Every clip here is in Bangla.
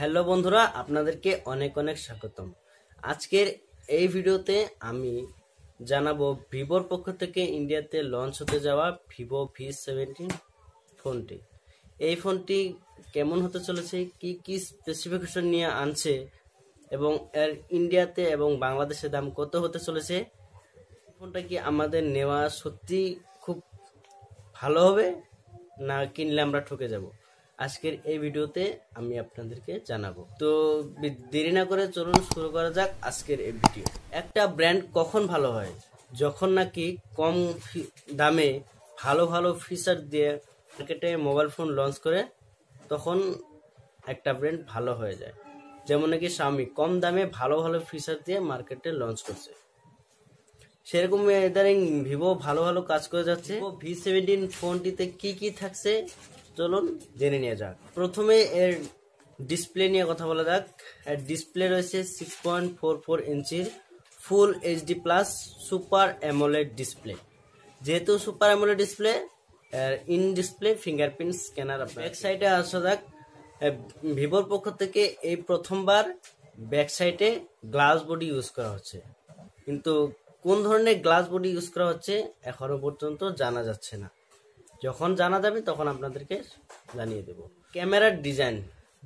হ্যালো বন্ধুরা আপনাদেরকে অনেক অনেক স্বাগতম আজকের এই ভিডিওতে আমি জানাবো ভিভোর পক্ষ থেকে ইন্ডিয়াতে লঞ্চ হতে যাওয়া ভিভো ভি সেভেন্টিন ফোনটি এই ফোনটি কেমন হতে চলেছে কি কি স্পেসিফিকেশন নিয়ে আনছে এবং এর ইন্ডিয়াতে এবং বাংলাদেশের দাম কত হতে চলেছে ফোনটা কি আমাদের নেওয়া সত্যি খুব ভালো হবে না কিনলে আমরা ঠকে যাবো আজকের এই ভিডিওতে আমি আপনাদেরকে জানাবো তো দেরি না করে চলুন শুরু করা যাক আজকের এই ভিডিও একটা ব্র্যান্ড কখন ভালো হয় যখন নাকি কম দামে ভালো ভালো ফিচার দিয়ে মার্কেটে মোবাইল ফোন লঞ্চ করে তখন একটা ব্র্যান্ড ভালো হয়ে যায় যেমন নাকি স্বামী কম দামে ভালো ভালো ফিচার দিয়ে মার্কেটে লঞ্চ করছে সেরকম ইদানিং ভিভো ভালো ভালো কাজ করে যাচ্ছে ভি সেভেন্টিন ফোনটিতে কি কি থাকছে চলুন জেনে নিয়ে যাক প্রথমে এর ডিসপ্লে নিয়ে কথা বলা যাক এর ডিসপ্লে রয়েছে সিক্স পয়েন্ট ফোর ফোর ইঞ্চির full HD plus super AMOLED display যেহেতু super AMOLED display in display fingerprint scanner back সাইডে আসা যাক ভিভোর পক্ষ থেকে এই প্রথমবার ব্যাক সাইডে গ্লাস বডি ইউজ করা হচ্ছে কিন্তু কোন ধরনের গ্লাস বডি ইউজ করা হচ্ছে এখনো পর্যন্ত জানা যাচ্ছে না যখন জানা যাবে তখন আপনাদেরকে জানিয়ে দেব ক্যামেরার ডিজাইন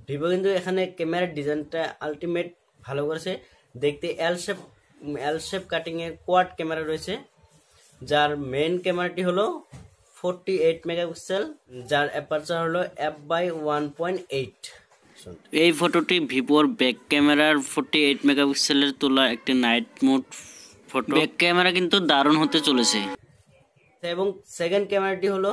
ভিভো কিন্তু এখানে ক্যামেরার ডিজাইনটা আলটিমেট ভালো করেছে দেখতে এল শেপ এল শেপ কাটিংয়ের কোয়াড ক্যামেরা রয়েছে যার মেন ক্যামেরাটি হলো ফোরটি এইট মেগাপিক্সেল যার অ্যাপারচার হলো f by one point eight এই ফটোটি ভিভোর ব্যাক ক্যামেরার ফোরটি এইট মেগাপিক্সেলের তোলা একটি night mode photo back camera কিন্তু দারুণ হতে চলেছে এবং সেকেন্ড ক্যামেরাটি হলো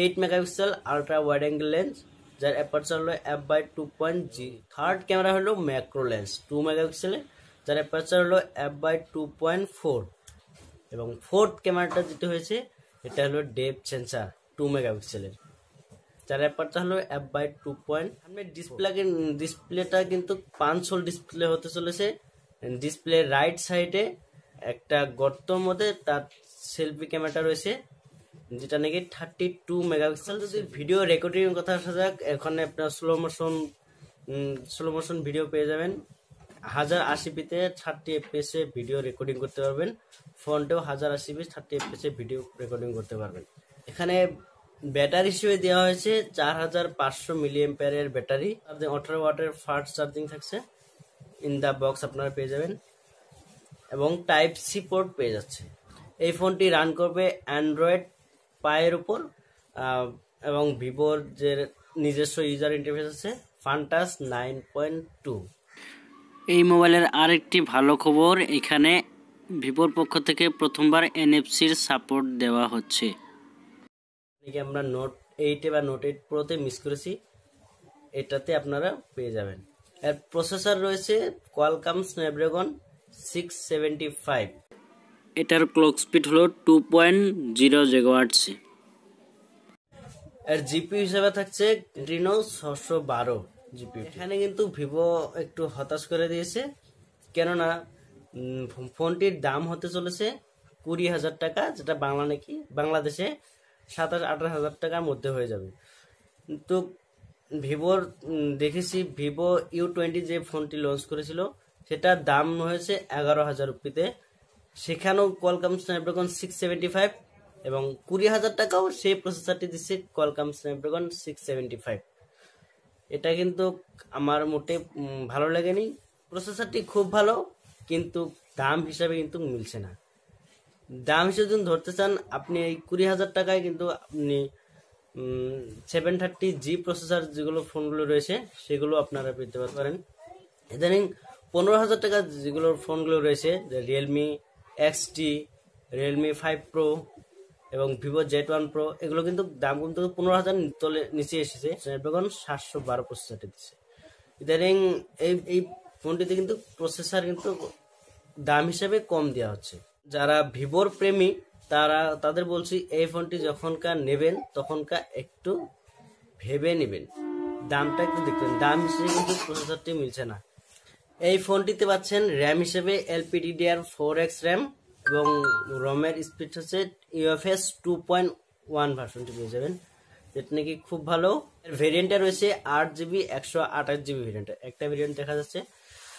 eight megapixel ultra wide angle lens যার অ্যাপারচার হলো f by two point G third camera হলো ম্যাক্রো লেন্স টু মেগাপিক্সেলের যার অ্যাপারচার হলো f by two point four এবং ফোর্থ ক্যামেরাটা যেটা হয়েছে এটা হলো ডেপ সেন্সার টু মেগাপিক্সেলের যার অ্যাপারচার হলো এফ বাই টু পয়েন্ট সামনে ডিসপ্লে ডিসপ্লেটা কিন্তু পাঁচ ডিসপ্লে হতে চলেছে ডিসপ্লে রাইট সাইডে একটা গর্তর মধ্যে তার সেলফি ক্যামেরাটা রয়েছে যেটা নাকি থার্টি টু মেগাপিক্সেল যদি ভিডিও রেকর্ডিং কথা আসা যাক এখানে আপনার slow motion slow motion video পেয়ে যাবেন হাজার আশি পিতে থার্টি এফপিএস এ ভিডিও রেকর্ডিং করতে পারবেন ফোনটাও হাজার আশি পি থার্টি এফপিএস এ ভিডিও রেকর্ডিং করতে পারবেন এখানে ব্যাটারি হিসেবে দেওয়া হয়েছে চার হাজার পাঁচশো প্যারের ব্যাটারি আপনি অঠারো ওয়াটের ফাস্ট চার্জিং থাকছে ইন দ্য বক্স আপনারা পেয়ে যাবেন এবং টাইপ সি পোর্ট পেয়ে যাচ্ছে এই ফোনটি রান করবে অ্যান্ড্রয়েড পায়ের উপর এবং ভিভোর যে নিজস্ব ইউজার ইন্টারফেস আছে ফান্টাস নাইন পয়েন্ট টু এই মোবাইলের আরেকটি ভালো খবর এখানে ভিভোর পক্ষ থেকে প্রথমবার এনএফসির সাপোর্ট দেওয়া হচ্ছে আমরা নোট এইটে বা নোট এইট প্রোতে মিস করেছি এটাতে আপনারা পেয়ে যাবেন এর প্রসেসর রয়েছে Qualcomm Snapdragon six seventy five এটার ক্লক স্পিড হলো টু পয়েন্ট জিরো জেগাওয়াটস এর জিপি হিসাবে থাকছে রিনো ছশো বারো জিপি এখানে কিন্তু ভিভো একটু হতাশ করে দিয়েছে কেননা ফোনটির দাম হতে চলেছে কুড়ি হাজার টাকা যেটা বাংলা নাকি বাংলাদেশে সাতাশ আঠাশ হাজার টাকার মধ্যে হয়ে যাবে তো ভিভোর দেখেছি ভিভো ইউ টোয়েন্টি যে ফোনটি লঞ্চ করেছিল সেটার দাম হয়েছে এগারো হাজার রুপিতে সেখানেও Qualcomm Snapdragon six seventy five এবং কুড়ি হাজার টাকাও সেই প্রসেসরটি দিচ্ছে Qualcomm Snapdragon six seventy five এটা কিন্তু আমার মোটে ভালো লাগেনি প্রসেসরটি খুব ভালো কিন্তু দাম হিসাবে কিন্তু মিলছে না দাম হিসেবে যদি ধরতে চান আপনি এই কুড়ি হাজার টাকায় কিন্তু আপনি সেভেন থার্টি জি প্রসেসর যেগুলো ফোনগুলো রয়েছে সেগুলো আপনারা পেতে পারেন ইদানিং পনেরো হাজার টাকা যেগুলোর ফোনগুলো রয়েছে Realme XT Realme five pro এবং ভিভো জেট ওয়ান প্রো এগুলো কিন্তু দাম কিন্তু পনেরো হাজার তলে নিচে এসেছে স্ন্যাপড্রাগন সাতশো বারো প্রসেসারটি দিচ্ছে ইদানিং এই এই ফোনটিতে কিন্তু প্রসেসার কিন্তু দাম হিসাবে কম দেওয়া হচ্ছে যারা ভিভোর প্রেমী তারা তাদের বলছি এই ফোনটি যখনকার নেবেন তখনকার একটু ভেবে নেবেন দামটা একটু দেখবেন দাম হিসেবে কিন্তু প্রসেসারটি মিলছে না এই ফোনটিতে পাচ্ছেন র্যাম হিসেবে ডিআর ফোর এক্স র্যাম এবং রমের স্পিড হচ্ছে ইউএফএস টু পয়েন্ট ওয়ান ভার্সনটি পেয়ে যাবেন যেটা নাকি খুব ভালো ভেরিয়েন্টটা রয়েছে আট জিবি একশো আঠাশ জিবি ভেরিয়েন্ট একটা ভেরিয়েন্ট দেখা যাচ্ছে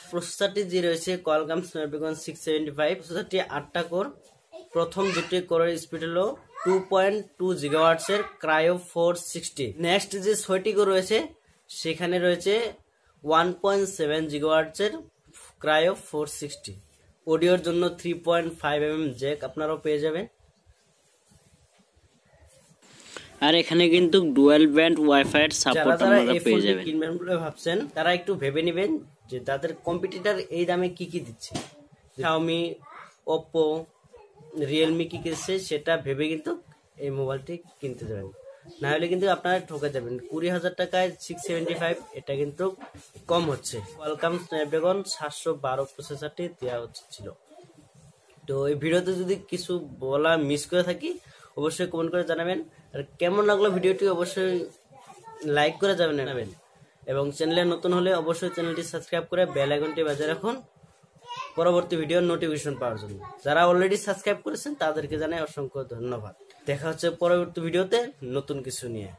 প্রসেসারটি যে রয়েছে Qualcomm Snapdragon six seventy five প্রসেসারটি আটটা কোর প্রথম দুটি কোরের স্পিড হলো টু পয়েন্ট টু জিগাওয়ার্টসের ক্রায়ো ফোর সিক্সটি নেক্সট যে ছয়টি কোর রয়েছে সেখানে রয়েছে one point seven Kryo four sixty অডিওর জন্য থ্রি পয়েন্ট ফাইভ এম এম জ্যাক আপনারাও পেয়ে যাবেন আর এখানে কিন্তু ডুয়াল ব্যান্ড ওয়াইফাই এর সাপোর্ট আপনারা পেয়ে যাবেন কিনবেন বলে ভাবছেন তারা একটু ভেবে নেবেন যে তাদের কম্পিটিটর এই দামে কি কি দিচ্ছে Xiaomi Oppo Realme কি কিনছে সেটা ভেবে কিন্তু এই মোবাইলটি কিনতে যাবেন না হলে কিন্তু আপনারা ঠকে যাবেন কুড়ি হাজার টাকায় সিক্স সেভেন্টি ফাইভ এটা কিন্তু কম হচ্ছে ওয়েলকাম স্ন্যাপড্রাগন সাতশো বারো প্রসেসারটি দেওয়া হচ্ছিল তো এই ভিডিওতে যদি কিছু বলা মিস করে থাকি অবশ্যই কমেন্ট করে জানাবেন আর কেমন লাগলো ভিডিওটি অবশ্যই লাইক করে যাবেন জানাবেন এবং চ্যানেলে নতুন হলে অবশ্যই চ্যানেলটি সাবস্ক্রাইব করে বেল আইকনটি বাজিয়ে রাখুন পরবর্তী ভিডিওর নোটিফিকেশন পাওয়ার জন্য যারা অলরেডি সাবস্ক্রাইব করেছেন তাদেরকে জানাই অসংখ্য ধন্যবাদ দেখা হচ্ছে পরবর্তী ভিডিওতে নতুন কিছু নিয়ে